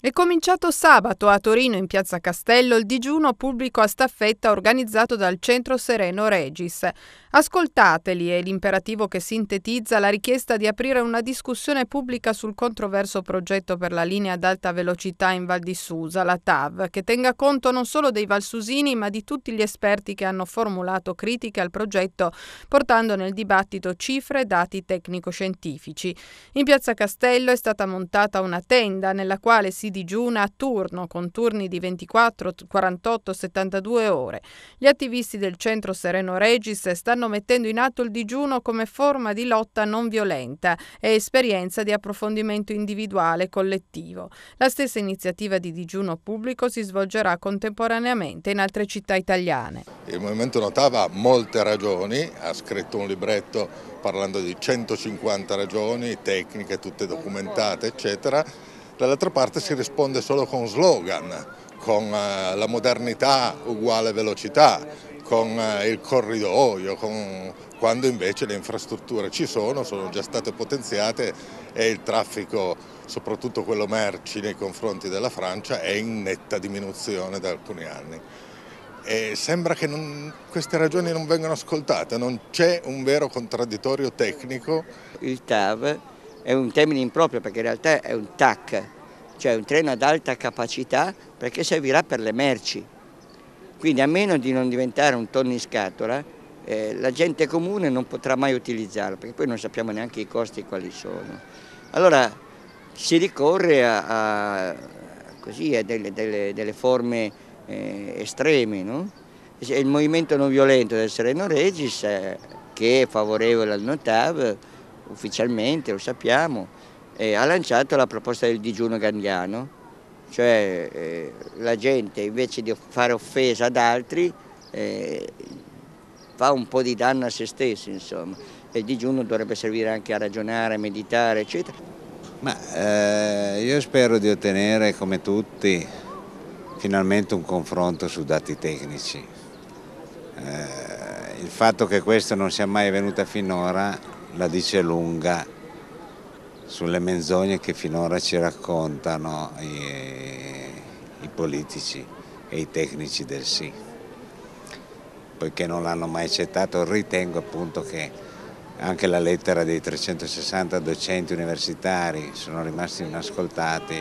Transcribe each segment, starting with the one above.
È cominciato sabato a Torino in Piazza Castello il digiuno pubblico a staffetta organizzato dal Centro Sereno Regis. Ascoltateli è l'imperativo che sintetizza la richiesta di aprire una discussione pubblica sul controverso progetto per la linea ad alta velocità in Val di Susa, la TAV, che tenga conto non solo dei valsusini ma di tutti gli esperti che hanno formulato critiche al progetto portando nel dibattito cifre e dati tecnico-scientifici. In Piazza Castello è stata montata una tenda nella quale si si digiuna a turno con turni di 24, 48, 72 ore. Gli attivisti del centro Sereno Regis stanno mettendo in atto il digiuno come forma di lotta non violenta e esperienza di approfondimento individuale e collettivo. La stessa iniziativa di digiuno pubblico si svolgerà contemporaneamente in altre città italiane. Il Movimento Notava ha molte ragioni, ha scritto un libretto parlando di 150 ragioni tecniche, tutte documentate, eccetera Dall'altra parte si risponde solo con slogan, con eh, la modernità uguale velocità, con eh, il corridoio, con... quando invece le infrastrutture ci sono, sono già state potenziate e il traffico, soprattutto quello merci nei confronti della Francia, è in netta diminuzione da alcuni anni. E sembra che non, queste ragioni non vengano ascoltate, non c'è un vero contraddittorio tecnico. Il TAV è un termine improprio perché in realtà è un TAC, cioè un treno ad alta capacità perché servirà per le merci. Quindi a meno di non diventare un tonno in scatola, eh, la gente comune non potrà mai utilizzarlo perché poi non sappiamo neanche i costi quali sono. Allora si ricorre a, a, così, a delle, delle, delle, forme eh, estreme. No? Il movimento non violento del Sereno Regis, eh, che è favorevole al NOTAV, ufficialmente lo sappiamo, eh, ha lanciato la proposta del digiuno gandiano, cioè eh, la gente invece di fare offesa ad altri eh, fa un po' di danno a se stessi, insomma. E il digiuno dovrebbe servire anche a ragionare, a meditare, eccetera. Ma eh, io spero di ottenere, come tutti, finalmente un confronto su dati tecnici. Eh, il fatto che questo non sia mai venuto finora la dice lunga sulle menzogne che finora ci raccontano i, i politici e i tecnici del sì, poiché non l'hanno mai accettato, ritengo appunto che anche la lettera dei 360 docenti universitari sono rimasti inascoltati,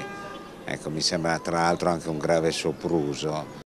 ecco, mi sembra tra l'altro anche un grave sopruso.